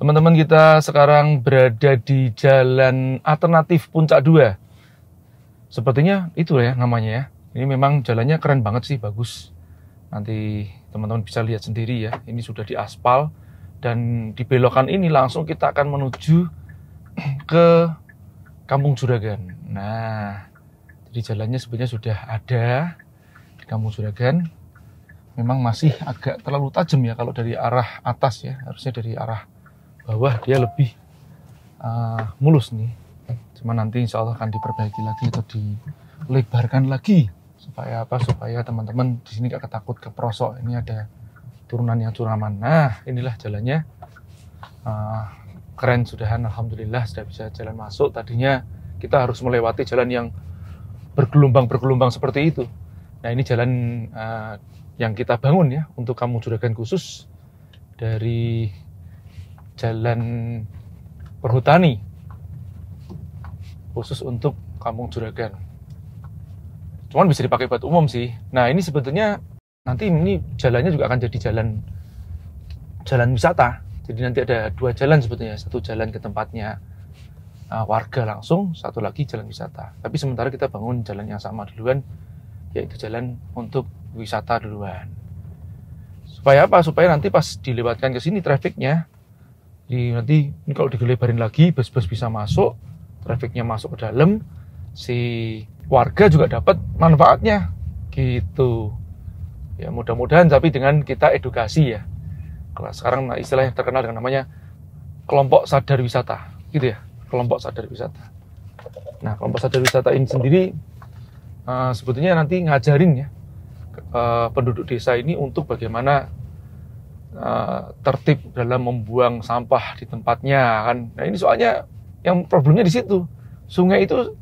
Teman-teman kita sekarang berada di jalan alternatif Puncak 2. Sepertinya itu ya namanya ya. Ini memang jalannya keren banget sih, bagus. Nanti teman-teman bisa lihat sendiri ya. Ini sudah di aspal dan di belokan ini langsung kita akan menuju ke Kampung Juragan. Nah, jadi jalannya sebenarnya sudah ada di Kampung Juragan. Memang masih agak terlalu tajam ya kalau dari arah atas ya, harusnya dari arah bawah dia lebih uh, mulus nih. Cuma nanti insya Allah akan diperbaiki lagi atau dilebarkan lagi supaya apa? Supaya teman-teman di sini gak ketakut keprosok. Ini ada turunan yang curaman. Nah inilah jalannya. Uh, keren sudah, alhamdulillah sudah bisa jalan masuk tadinya kita harus melewati jalan yang bergelombang bergelombang seperti itu nah ini jalan uh, yang kita bangun ya untuk kamu juragan khusus dari Jalan Perhutani khusus untuk kampung juragan. Cuman bisa dipakai buat umum sih. Nah ini sebetulnya nanti ini jalannya juga akan jadi jalan jalan wisata. Jadi nanti ada dua jalan sebetulnya, satu jalan ke tempatnya uh, warga langsung, satu lagi jalan wisata. Tapi sementara kita bangun jalan yang sama duluan, yaitu jalan untuk wisata duluan. Supaya apa? Supaya nanti pas dilewatkan ke sini trafiknya, jadi nanti ini kalau digelebarin lagi, bus-bus bisa masuk, trafiknya masuk ke dalam, si warga juga dapat manfaatnya gitu. Ya mudah-mudahan tapi dengan kita edukasi ya. Kalau sekarang nah, istilah yang terkenal dengan namanya kelompok sadar wisata, gitu ya, kelompok sadar wisata. Nah kelompok sadar wisata ini sendiri uh, sebetulnya nanti ngajarin ya uh, penduduk desa ini untuk bagaimana uh, tertib dalam membuang sampah di tempatnya kan. Nah ini soalnya yang problemnya di situ. Sungai itu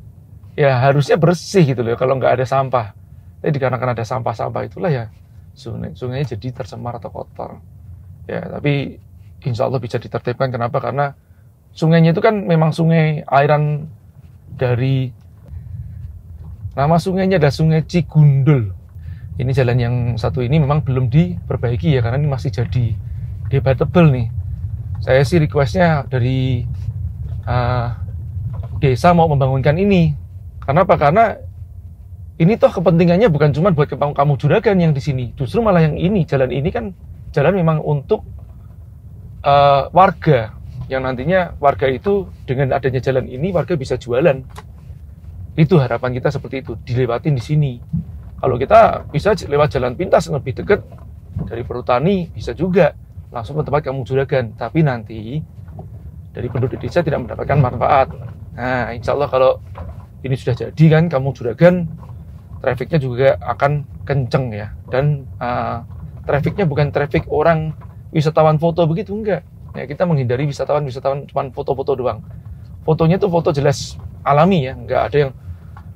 ya harusnya bersih gitu loh kalau nggak ada sampah. Tapi dikarenakan ada sampah-sampah itulah ya sungai sungainya jadi tercemar atau kotor. Ya tapi insya Allah bisa ditertibkan. Kenapa? Karena sungainya itu kan memang sungai airan dari nama sungainya adalah Sungai Cigundul ini jalan yang satu ini memang belum diperbaiki ya karena ini masih jadi debatable nih saya sih requestnya dari uh, desa mau membangunkan ini karena apa karena ini toh kepentingannya bukan cuma buat kamu kamu juragan yang di sini justru malah yang ini jalan ini kan jalan memang untuk uh, warga yang nantinya warga itu dengan adanya jalan ini warga bisa jualan itu harapan kita seperti itu dilewatin di sini kalau kita bisa lewat jalan pintas yang lebih dekat dari perutani bisa juga langsung ke tempat kamu juragan. Tapi nanti dari penduduk desa tidak mendapatkan manfaat. Nah, insya Allah kalau ini sudah jadi kan, kamu juragan, trafiknya juga akan kenceng ya. Dan uh, ah, trafficnya bukan trafik orang wisatawan foto begitu, enggak. Ya, kita menghindari wisatawan-wisatawan cuma foto-foto doang. Fotonya tuh foto jelas alami ya, Enggak ada yang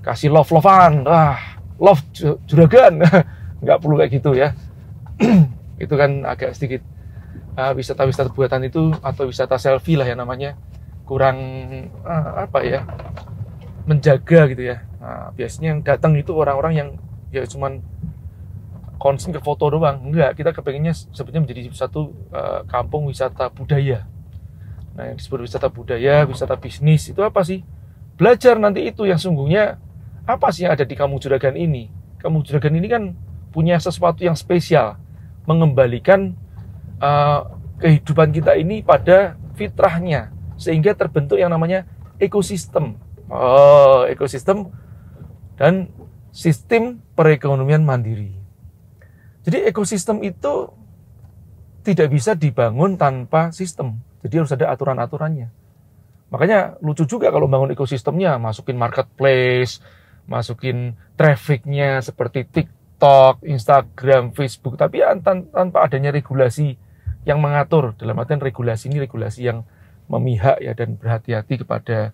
kasih love-lovean, wah love juragan nggak perlu kayak gitu ya itu kan agak sedikit uh, wisata-wisata buatan itu atau wisata selfie lah ya namanya kurang uh, apa ya menjaga gitu ya nah, biasanya yang datang itu orang-orang yang ya cuman konsen ke foto doang enggak kita kepengennya sebetulnya menjadi satu uh, kampung wisata budaya nah yang disebut wisata budaya wisata bisnis itu apa sih belajar nanti itu yang sungguhnya apa sih yang ada di kamu juragan ini? Kamu juragan ini kan punya sesuatu yang spesial, mengembalikan uh, kehidupan kita ini pada fitrahnya, sehingga terbentuk yang namanya ekosistem. Oh, ekosistem dan sistem perekonomian mandiri. Jadi ekosistem itu tidak bisa dibangun tanpa sistem. Jadi harus ada aturan-aturannya. Makanya lucu juga kalau bangun ekosistemnya, masukin marketplace, masukin trafficnya seperti TikTok, Instagram, Facebook, tapi ya, tanpa adanya regulasi yang mengatur dalam artian regulasi ini regulasi yang memihak ya dan berhati-hati kepada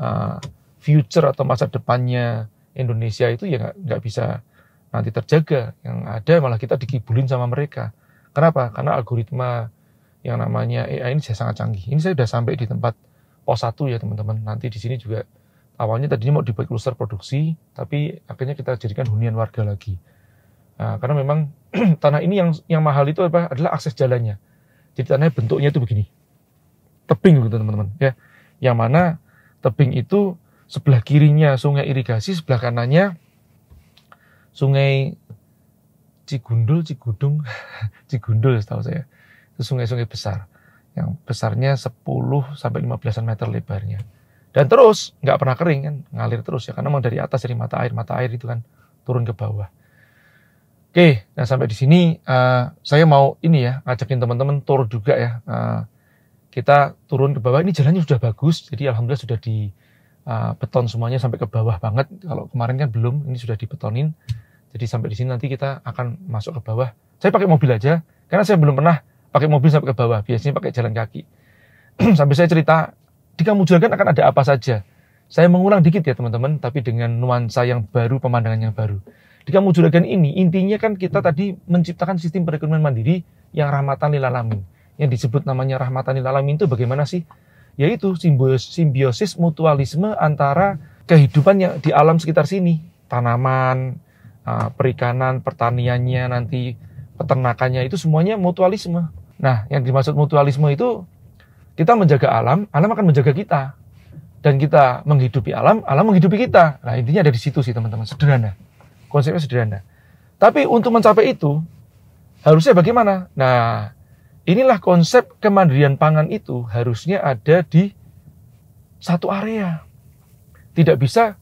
uh, future atau masa depannya Indonesia itu ya nggak bisa nanti terjaga yang ada malah kita dikibulin sama mereka kenapa karena algoritma yang namanya AI ini saya sangat canggih ini saya sudah sampai di tempat pos satu ya teman-teman nanti di sini juga awalnya tadinya mau dibuat kluster produksi, tapi akhirnya kita jadikan hunian warga lagi. Nah, karena memang tanah ini yang yang mahal itu apa? adalah akses jalannya. Jadi tanahnya bentuknya itu begini, tebing gitu teman-teman. Ya, yang mana tebing itu sebelah kirinya sungai irigasi, sebelah kanannya sungai Cigundul, Cigudung, Cigundul setahu saya. Itu sungai-sungai besar. Yang besarnya 10 sampai 15 meter lebarnya. Dan terus nggak pernah kering kan, ngalir terus ya karena memang dari atas dari mata air, mata air itu kan turun ke bawah. Oke, nah sampai di sini uh, saya mau ini ya ngajakin teman-teman tur juga ya. Uh, kita turun ke bawah ini jalannya sudah bagus, jadi alhamdulillah sudah di uh, beton semuanya sampai ke bawah banget. Kalau kemarin kan belum, ini sudah dibetonin. Jadi sampai di sini nanti kita akan masuk ke bawah. Saya pakai mobil aja karena saya belum pernah pakai mobil sampai ke bawah. Biasanya pakai jalan kaki. sampai saya cerita di kamu akan ada apa saja. Saya mengulang dikit ya teman-teman, tapi dengan nuansa yang baru, pemandangan yang baru. Di kamu juragan ini, intinya kan kita tadi menciptakan sistem perekonomian mandiri yang rahmatan lilalamin. Yang disebut namanya rahmatan lilalamin itu bagaimana sih? Yaitu simbiosis, simbiosis mutualisme antara kehidupan yang di alam sekitar sini, tanaman, ah, perikanan, pertaniannya, nanti peternakannya itu semuanya mutualisme. Nah, yang dimaksud mutualisme itu kita menjaga alam, alam akan menjaga kita. Dan kita menghidupi alam, alam menghidupi kita. Nah, intinya ada di situ sih, teman-teman. Sederhana. Konsepnya sederhana. Tapi untuk mencapai itu, harusnya bagaimana? Nah, inilah konsep kemandirian pangan itu harusnya ada di satu area. Tidak bisa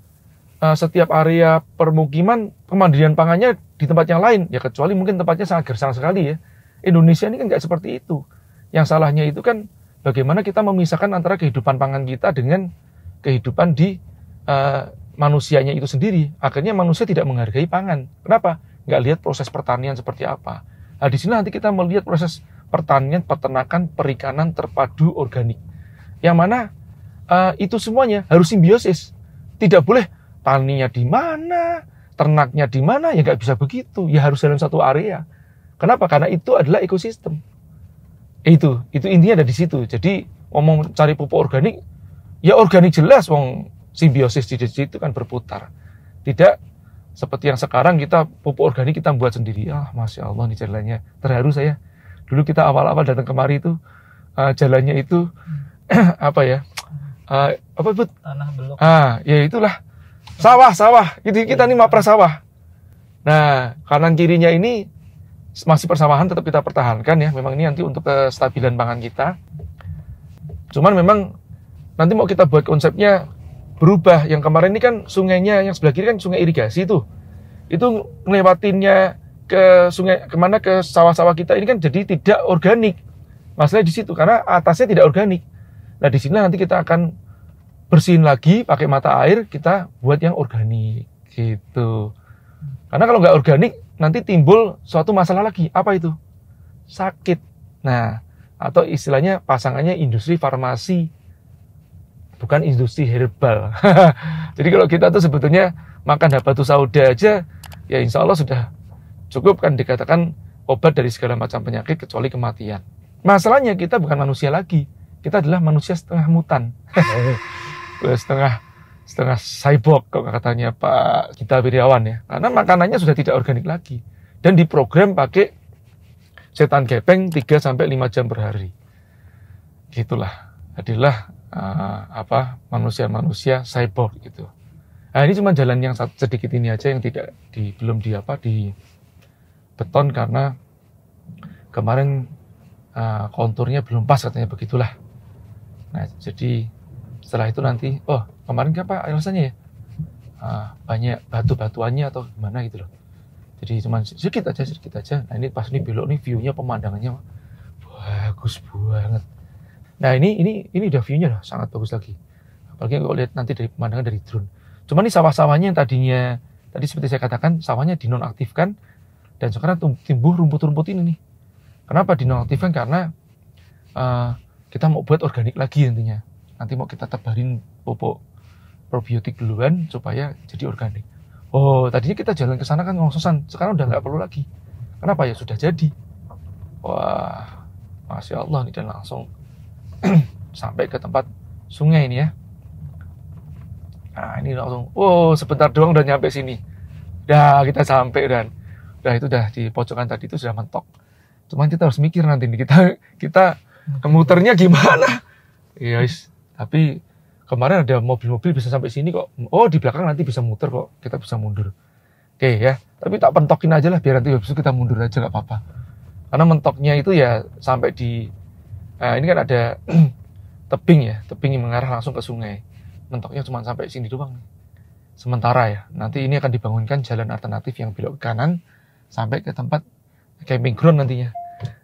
eh, setiap area permukiman kemandirian pangannya di tempat yang lain. Ya, kecuali mungkin tempatnya sangat gersang sekali ya. Indonesia ini kan nggak seperti itu. Yang salahnya itu kan bagaimana kita memisahkan antara kehidupan pangan kita dengan kehidupan di uh, manusianya itu sendiri. Akhirnya manusia tidak menghargai pangan. Kenapa? Nggak lihat proses pertanian seperti apa. Nah, di sini nanti kita melihat proses pertanian, peternakan, perikanan terpadu organik. Yang mana uh, itu semuanya harus simbiosis. Tidak boleh taninya di mana, ternaknya di mana, ya nggak bisa begitu. Ya harus dalam satu area. Kenapa? Karena itu adalah ekosistem itu itu intinya ada di situ jadi ngomong cari pupuk organik ya organik jelas wong simbiosis di situ kan berputar tidak seperti yang sekarang kita pupuk organik kita buat sendiri ah masya allah nih jalannya terharu saya dulu kita awal-awal datang kemari itu uh, jalannya itu apa ya uh, apa itu? tanah belok ah ya itulah sawah sawah jadi kita iya. nih mapra sawah nah kanan kirinya ini masih persamaan tetap kita pertahankan ya. Memang ini nanti untuk kestabilan pangan kita. Cuman memang nanti mau kita buat konsepnya berubah. Yang kemarin ini kan sungainya yang sebelah kiri kan sungai irigasi tuh. Itu ngelewatinnya ke sungai kemana ke sawah-sawah kita ini kan jadi tidak organik. Masalahnya di situ karena atasnya tidak organik. Nah, di sini nanti kita akan bersihin lagi pakai mata air kita buat yang organik gitu. Karena kalau nggak organik nanti timbul suatu masalah lagi. Apa itu? Sakit. Nah, atau istilahnya pasangannya industri farmasi, bukan industri herbal. Jadi kalau kita tuh sebetulnya makan habatus sauda aja, ya insya Allah sudah cukup kan dikatakan obat dari segala macam penyakit kecuali kematian. Masalahnya kita bukan manusia lagi, kita adalah manusia setengah mutan. setengah setengah cyborg kalau katanya Pak Gita Wiryawan ya. Karena makanannya sudah tidak organik lagi dan diprogram pakai setan gepeng 3 sampai 5 jam per hari. Gitulah. Adalah uh, apa manusia-manusia cyborg gitu. Nah, ini cuma jalan yang sedikit ini aja yang tidak di belum di apa di beton karena kemarin uh, konturnya belum pas katanya begitulah. Nah, jadi setelah itu nanti oh kemarin apa kan, alasannya ya ah, banyak batu-batuannya atau gimana gitu loh jadi cuma sedikit aja sedikit aja nah ini pas ini belok nih viewnya pemandangannya bagus banget nah ini ini ini udah viewnya lah sangat bagus lagi apalagi kalau lihat nanti dari pemandangan dari drone cuma ini sawah-sawahnya yang tadinya tadi seperti saya katakan sawahnya dinonaktifkan dan sekarang timbul rumput-rumput ini nih kenapa dinonaktifkan karena uh, kita mau buat organik lagi intinya nanti mau kita tebarin pupuk probiotik duluan supaya jadi organik. Oh, tadinya kita jalan ke sana kan ngososan, sekarang udah nggak perlu lagi. Kenapa ya sudah jadi? Wah, masya Allah nih dan langsung sampai ke tempat sungai ini ya. Nah ini langsung, Oh, sebentar doang udah nyampe sini. Dah kita sampai dan, dah itu dah di pojokan tadi itu sudah mentok. Cuman kita harus mikir nanti nih kita kita muternya gimana? Iya, yes tapi kemarin ada mobil-mobil bisa sampai sini kok. Oh, di belakang nanti bisa muter kok. Kita bisa mundur. Oke okay, ya. Tapi tak pentokin aja lah biar nanti habis kita mundur aja nggak apa-apa. Karena mentoknya itu ya sampai di nah ini kan ada tebing ya, tebing yang mengarah langsung ke sungai. Mentoknya cuma sampai sini doang. Sementara ya. Nanti ini akan dibangunkan jalan alternatif yang belok ke kanan sampai ke tempat camping ground nantinya.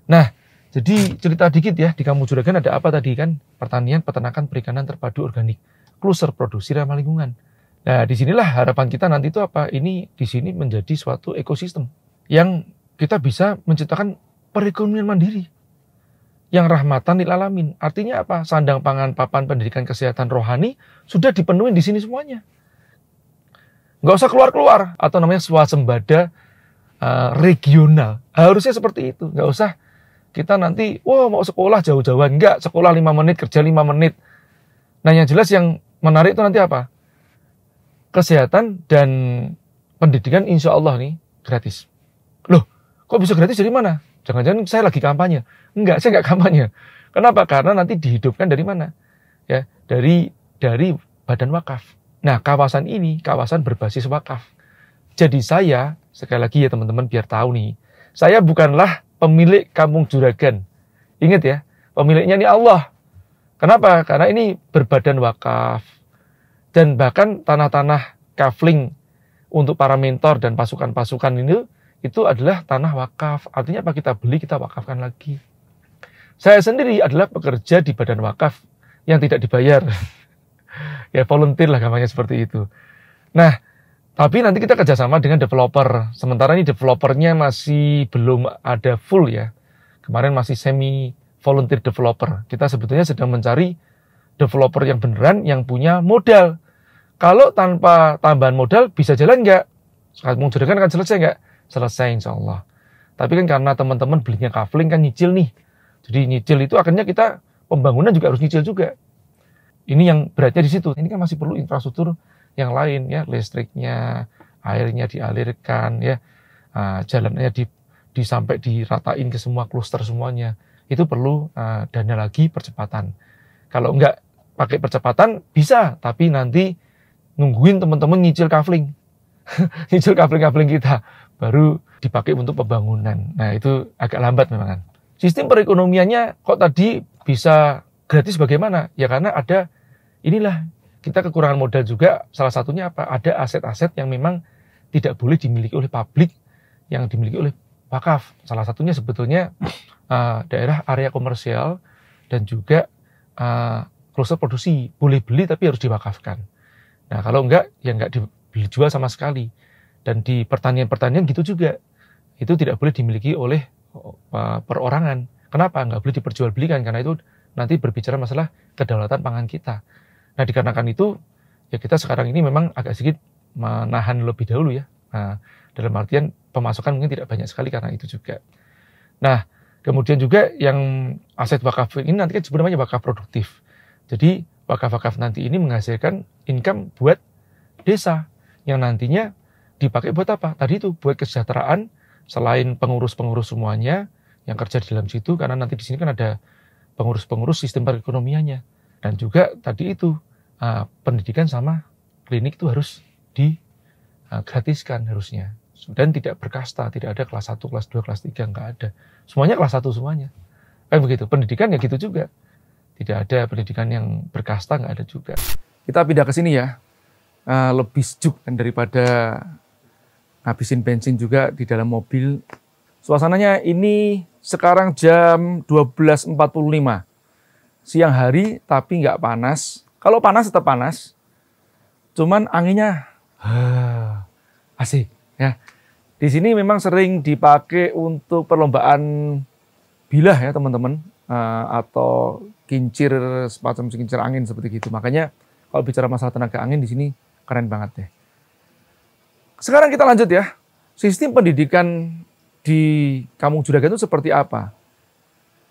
Nah, jadi cerita dikit ya, di Kamu Juragan ada apa tadi kan? Pertanian, peternakan, perikanan terpadu organik. Kluster produksi ramah lingkungan. Nah, disinilah harapan kita nanti itu apa? Ini di sini menjadi suatu ekosistem yang kita bisa menciptakan perekonomian mandiri. Yang rahmatan lil alamin. Artinya apa? Sandang pangan, papan pendidikan kesehatan rohani sudah dipenuhi di sini semuanya. Gak usah keluar-keluar atau namanya swasembada uh, regional. Harusnya seperti itu. Gak usah kita nanti, wah wow, mau sekolah jauh jauh Enggak, sekolah 5 menit, kerja 5 menit. Nah yang jelas yang menarik itu nanti apa? Kesehatan dan pendidikan insya Allah nih gratis. Loh, kok bisa gratis dari mana? Jangan-jangan saya lagi kampanye. Enggak, saya enggak kampanye. Kenapa? Karena nanti dihidupkan dari mana? Ya, dari dari badan wakaf. Nah, kawasan ini kawasan berbasis wakaf. Jadi saya, sekali lagi ya teman-teman biar tahu nih, saya bukanlah pemilik kampung juragan. Ingat ya, pemiliknya ini Allah. Kenapa? Karena ini berbadan wakaf. Dan bahkan tanah-tanah kafling untuk para mentor dan pasukan-pasukan ini itu adalah tanah wakaf. Artinya apa kita beli, kita wakafkan lagi. Saya sendiri adalah pekerja di badan wakaf yang tidak dibayar. ya volunteer lah gampangnya seperti itu. Nah, tapi nanti kita kerjasama dengan developer. Sementara ini developernya masih belum ada full ya. Kemarin masih semi volunteer developer. Kita sebetulnya sedang mencari developer yang beneran yang punya modal. Kalau tanpa tambahan modal bisa jalan nggak? Saat akan kan selesai nggak? Selesai insya Allah. Tapi kan karena teman-teman belinya kafling kan nyicil nih. Jadi nyicil itu akhirnya kita pembangunan juga harus nyicil juga. Ini yang beratnya di situ. Ini kan masih perlu infrastruktur yang lain ya listriknya airnya dialirkan ya uh, jalannya di, disampai diratain ke semua kluster semuanya itu perlu uh, dana lagi percepatan kalau enggak pakai percepatan bisa tapi nanti nungguin teman-teman nyicil kafling nyicil kafling-kafling kita baru dipakai untuk pembangunan nah itu agak lambat memang kan sistem perekonomiannya kok tadi bisa gratis bagaimana ya karena ada inilah kita kekurangan modal juga salah satunya apa? Ada aset-aset yang memang tidak boleh dimiliki oleh publik yang dimiliki oleh wakaf. Salah satunya sebetulnya uh, daerah area komersial dan juga uh, kluster produksi boleh beli tapi harus diwakafkan. Nah kalau enggak ya enggak dibeli jual sama sekali. Dan di pertanian-pertanian gitu juga itu tidak boleh dimiliki oleh eh, perorangan. Kenapa? Enggak boleh diperjualbelikan karena itu nanti berbicara masalah kedaulatan pangan kita. Nah dikarenakan itu ya kita sekarang ini memang agak sedikit menahan lebih dahulu ya. Nah, dalam artian pemasukan mungkin tidak banyak sekali karena itu juga. Nah kemudian juga yang aset wakaf ini nanti kan sebenarnya wakaf produktif. Jadi wakaf-wakaf nanti ini menghasilkan income buat desa yang nantinya dipakai buat apa? Tadi itu buat kesejahteraan selain pengurus-pengurus semuanya yang kerja di dalam situ karena nanti di sini kan ada pengurus-pengurus sistem perekonomiannya. Dan juga tadi itu uh, pendidikan sama klinik itu harus digratiskan ah, harusnya. Dan tidak berkasta, tidak ada kelas 1, kelas 2, kelas 3, nggak ada. Semuanya kelas 1 semuanya. Kan begitu, pendidikan ya gitu juga. Tidak ada pendidikan yang berkasta, nggak ada juga. Kita pindah ke sini ya. Uh, lebih sejuk dan daripada habisin bensin juga di dalam mobil. Suasananya ini sekarang jam 12.45 siang hari tapi nggak panas. Kalau panas tetap panas, cuman anginnya asik ya. Di sini memang sering dipakai untuk perlombaan bilah ya teman-teman eh, atau kincir semacam kincir angin seperti itu. Makanya kalau bicara masalah tenaga angin di sini keren banget deh. Ya. Sekarang kita lanjut ya. Sistem pendidikan di Kampung Juragan itu seperti apa?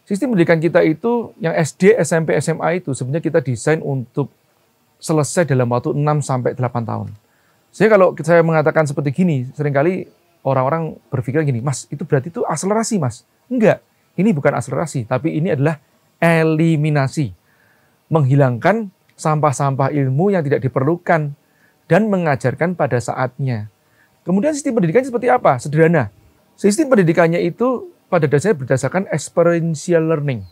Sistem pendidikan kita itu yang SD, SMP, SMA itu sebenarnya kita desain untuk selesai dalam waktu 6 sampai 8 tahun. Saya kalau saya mengatakan seperti gini, seringkali orang-orang berpikir gini, "Mas, itu berarti itu akselerasi, Mas." Enggak. Ini bukan akselerasi, tapi ini adalah eliminasi. Menghilangkan sampah-sampah ilmu yang tidak diperlukan dan mengajarkan pada saatnya. Kemudian sistem pendidikan seperti apa? Sederhana. Sistem pendidikannya itu pada dasarnya berdasarkan experiential learning.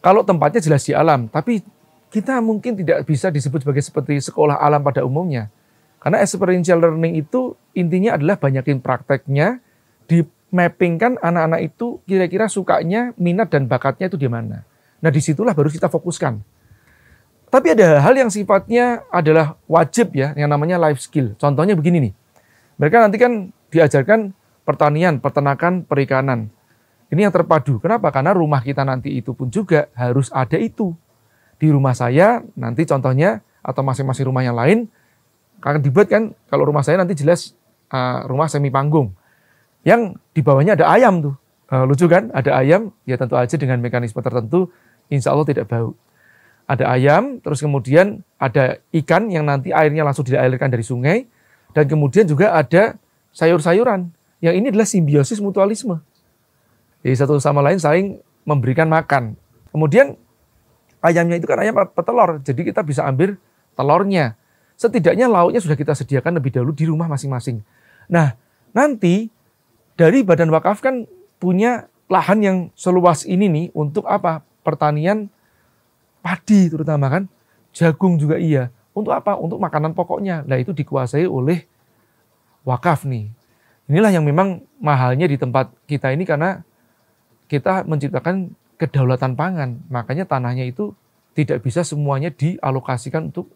Kalau tempatnya jelas di alam, tapi kita mungkin tidak bisa disebut sebagai seperti sekolah alam pada umumnya. Karena experiential learning itu intinya adalah banyakin prakteknya, di mappingkan anak-anak itu kira-kira sukanya, minat dan bakatnya itu di mana. Nah disitulah baru kita fokuskan. Tapi ada hal yang sifatnya adalah wajib ya, yang namanya life skill. Contohnya begini nih, mereka nanti kan diajarkan pertanian, peternakan, perikanan. Ini yang terpadu. Kenapa? Karena rumah kita nanti itu pun juga harus ada itu. Di rumah saya nanti contohnya atau masing-masing rumah yang lain akan dibuat kan kalau rumah saya nanti jelas uh, rumah semi panggung. Yang di bawahnya ada ayam tuh. Uh, lucu kan? Ada ayam, ya tentu aja dengan mekanisme tertentu insya Allah tidak bau. Ada ayam, terus kemudian ada ikan yang nanti airnya langsung dialirkan dari sungai, dan kemudian juga ada sayur-sayuran yang ini adalah simbiosis mutualisme. Jadi satu sama lain saling memberikan makan. Kemudian ayamnya itu kan ayam petelur, jadi kita bisa ambil telurnya. Setidaknya lauknya sudah kita sediakan lebih dahulu di rumah masing-masing. Nah, nanti dari badan wakaf kan punya lahan yang seluas ini nih untuk apa? Pertanian padi terutama kan, jagung juga iya. Untuk apa? Untuk makanan pokoknya. Nah itu dikuasai oleh wakaf nih. Inilah yang memang mahalnya di tempat kita ini karena kita menciptakan kedaulatan pangan. Makanya tanahnya itu tidak bisa semuanya dialokasikan untuk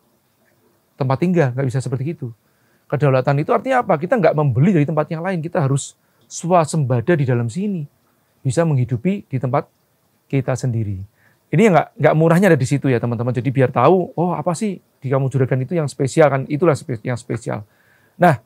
tempat tinggal, nggak bisa seperti itu. Kedaulatan itu artinya apa? Kita nggak membeli dari tempat yang lain, kita harus swasembada di dalam sini. Bisa menghidupi di tempat kita sendiri. Ini yang nggak nggak murahnya ada di situ ya teman-teman. Jadi biar tahu, oh apa sih di kamu juragan itu yang spesial kan? Itulah yang spesial. Nah,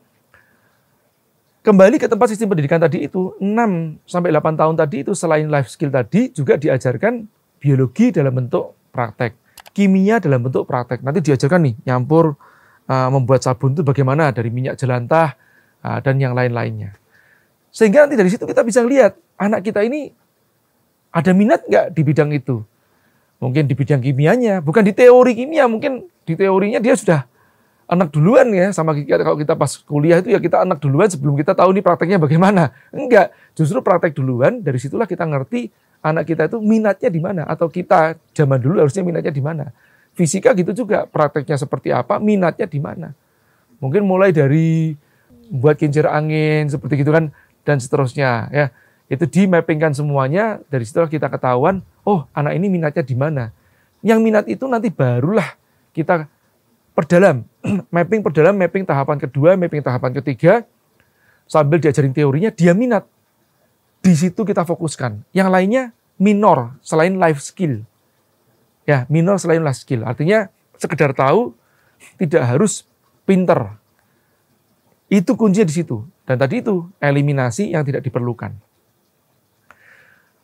Kembali ke tempat sistem pendidikan tadi itu, 6 sampai 8 tahun tadi itu selain life skill tadi juga diajarkan biologi dalam bentuk praktek, kimia dalam bentuk praktek. Nanti diajarkan nih nyampur uh, membuat sabun itu bagaimana dari minyak jelantah uh, dan yang lain-lainnya. Sehingga nanti dari situ kita bisa lihat anak kita ini ada minat nggak di bidang itu. Mungkin di bidang kimianya, bukan di teori kimia, mungkin di teorinya dia sudah anak duluan ya sama kita kalau kita pas kuliah itu ya kita anak duluan sebelum kita tahu nih prakteknya bagaimana. Enggak, justru praktek duluan dari situlah kita ngerti anak kita itu minatnya di mana atau kita zaman dulu harusnya minatnya di mana. Fisika gitu juga, prakteknya seperti apa, minatnya di mana. Mungkin mulai dari buat kincir angin seperti gitu kan dan seterusnya ya. Itu di mappingkan semuanya dari situlah kita ketahuan, oh anak ini minatnya di mana. Yang minat itu nanti barulah kita perdalam, mapping perdalam, mapping tahapan kedua, mapping tahapan ketiga, sambil diajarin teorinya, dia minat. Di situ kita fokuskan. Yang lainnya minor selain life skill. Ya, minor selain life skill. Artinya sekedar tahu, tidak harus pinter. Itu kuncinya di situ. Dan tadi itu, eliminasi yang tidak diperlukan.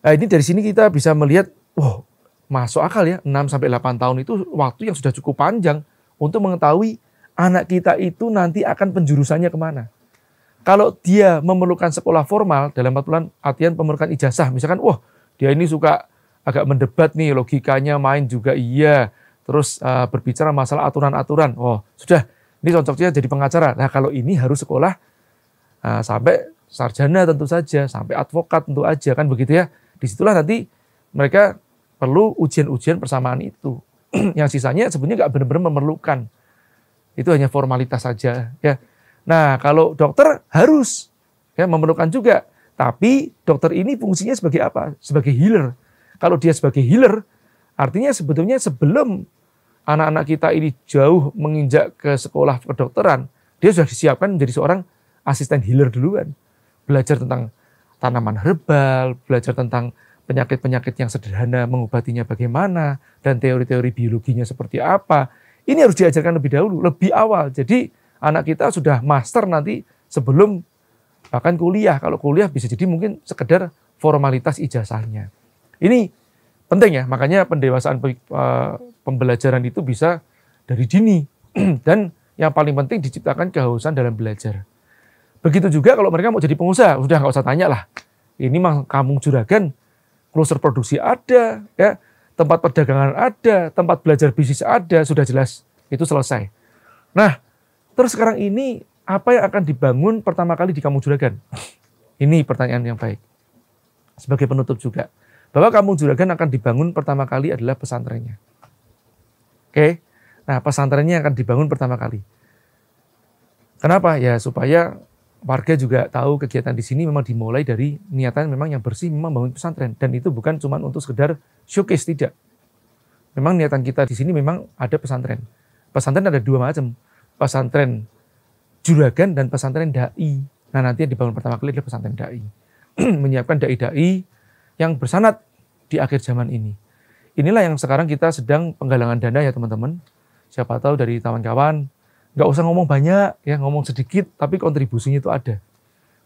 Nah, ini dari sini kita bisa melihat, wow, masuk akal ya, 6-8 tahun itu waktu yang sudah cukup panjang untuk mengetahui anak kita itu nanti akan penjurusannya kemana. Kalau dia memerlukan sekolah formal dalam aturan artian memerlukan ijazah, misalkan, wah dia ini suka agak mendebat nih logikanya main juga iya, terus uh, berbicara masalah aturan-aturan, oh sudah ini cocoknya jadi pengacara. Nah kalau ini harus sekolah uh, sampai sarjana tentu saja, sampai advokat tentu aja kan begitu ya. Disitulah nanti mereka perlu ujian-ujian persamaan itu. yang sisanya sebenarnya nggak benar-benar memerlukan. Itu hanya formalitas saja ya. Nah, kalau dokter harus ya memerlukan juga. Tapi dokter ini fungsinya sebagai apa? Sebagai healer. Kalau dia sebagai healer, artinya sebetulnya sebelum anak-anak kita ini jauh menginjak ke sekolah kedokteran, dia sudah disiapkan menjadi seorang asisten healer duluan. Belajar tentang tanaman herbal, belajar tentang penyakit-penyakit yang sederhana mengobatinya bagaimana, dan teori-teori biologinya seperti apa. Ini harus diajarkan lebih dahulu, lebih awal. Jadi anak kita sudah master nanti sebelum bahkan kuliah. Kalau kuliah bisa jadi mungkin sekedar formalitas ijazahnya. Ini penting ya, makanya pendewasaan e, pembelajaran itu bisa dari dini. dan yang paling penting diciptakan kehausan dalam belajar. Begitu juga kalau mereka mau jadi pengusaha, sudah nggak usah tanya lah. Ini mah kamu juragan, kluster produksi ada, ya, tempat perdagangan ada, tempat belajar bisnis ada, sudah jelas itu selesai. Nah, terus sekarang ini apa yang akan dibangun pertama kali di kamu juragan? Ini pertanyaan yang baik. Sebagai penutup juga. Bahwa kamu juragan akan dibangun pertama kali adalah pesantrennya. Oke. Nah, pesantrennya akan dibangun pertama kali. Kenapa? Ya supaya warga juga tahu kegiatan di sini memang dimulai dari niatan memang yang bersih memang bangun pesantren dan itu bukan cuma untuk sekedar showcase tidak. Memang niatan kita di sini memang ada pesantren. Pesantren ada dua macam, pesantren juragan dan pesantren dai. Nah nanti yang dibangun pertama kali adalah pesantren dai, menyiapkan dai-dai yang bersanat di akhir zaman ini. Inilah yang sekarang kita sedang penggalangan dana ya teman-teman. Siapa tahu dari kawan-kawan nggak usah ngomong banyak ya ngomong sedikit tapi kontribusinya itu ada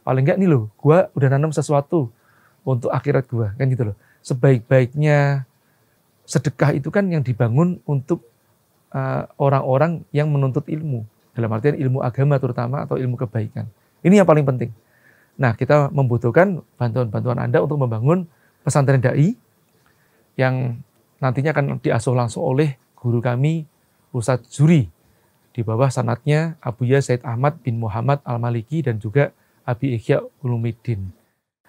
paling nggak nih loh gue udah nanam sesuatu untuk akhirat gue kan gitu loh sebaik-baiknya sedekah itu kan yang dibangun untuk orang eh, orang-orang yang menuntut ilmu dalam artian ilmu agama terutama atau ilmu kebaikan ini yang paling penting nah kita membutuhkan bantuan-bantuan anda untuk membangun pesantren dai yang nantinya akan diasuh langsung oleh guru kami Ustadz juri di bawah sanatnya Abuya Said Ahmad bin Muhammad Al-Maliki dan juga Abi Ikhya Ulumiddin.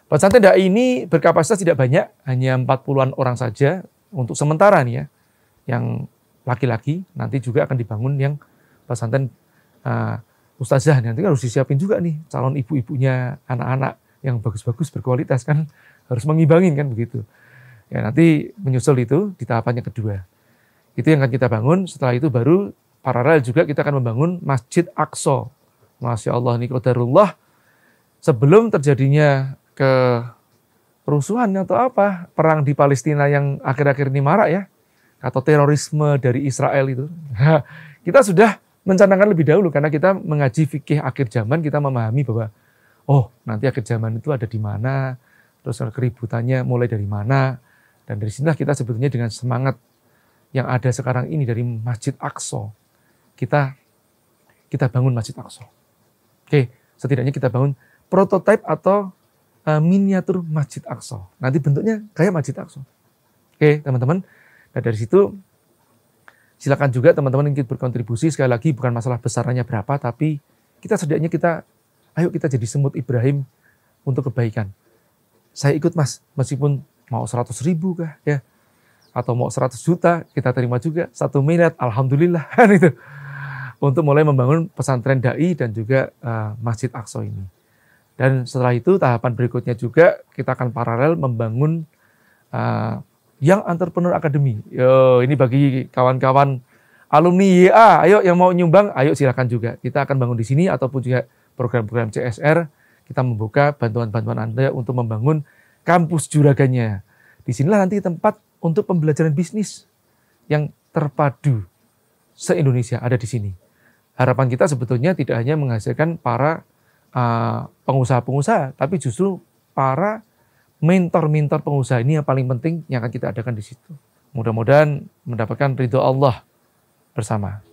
Pesantren da'i ini berkapasitas tidak banyak, hanya 40-an orang saja untuk sementara nih ya, yang laki-laki nanti juga akan dibangun yang pesantren uh, ustazah nanti harus disiapin juga nih calon ibu-ibunya anak-anak yang bagus-bagus berkualitas kan harus mengimbangin kan begitu. Ya nanti menyusul itu di tahapan yang kedua. Itu yang akan kita bangun, setelah itu baru paralel juga kita akan membangun Masjid Aqsa. Masya Allah ini kodarullah. Sebelum terjadinya ke kerusuhan atau apa, perang di Palestina yang akhir-akhir ini marak ya, atau terorisme dari Israel itu. kita sudah mencanangkan lebih dahulu karena kita mengaji fikih akhir zaman, kita memahami bahwa oh, nanti akhir zaman itu ada di mana, terus keributannya mulai dari mana. Dan dari sinilah kita sebetulnya dengan semangat yang ada sekarang ini dari Masjid Aqsa kita kita bangun Masjid Aqsa. Oke, setidaknya kita bangun prototipe atau uh, miniatur Masjid Aqsa. Nanti bentuknya kayak Masjid Aqsa. Oke, teman-teman. Nah, dari situ silakan juga teman-teman ingin berkontribusi sekali lagi bukan masalah besarnya berapa tapi kita setidaknya kita ayo kita jadi semut Ibrahim untuk kebaikan. Saya ikut Mas, meskipun mau 100 ribu kah ya atau mau 100 juta kita terima juga satu miliar alhamdulillah kan itu untuk mulai membangun pesantren dai dan juga uh, Masjid Aqsa ini. Dan setelah itu tahapan berikutnya juga kita akan paralel membangun uh, eh, yang entrepreneur academy. Yo, ini bagi kawan-kawan alumni YA, ayo yang mau nyumbang, ayo silakan juga. Kita akan bangun di sini ataupun juga program-program CSR kita membuka bantuan-bantuan Anda untuk membangun kampus juraganya. Di sinilah nanti tempat untuk pembelajaran bisnis yang terpadu se-Indonesia ada di sini harapan kita sebetulnya tidak hanya menghasilkan para eh, pengusaha-pengusaha, tapi justru para mentor-mentor pengusaha ini yang paling penting yang akan kita adakan di situ. Mudah-mudahan mendapatkan ridho Allah bersama.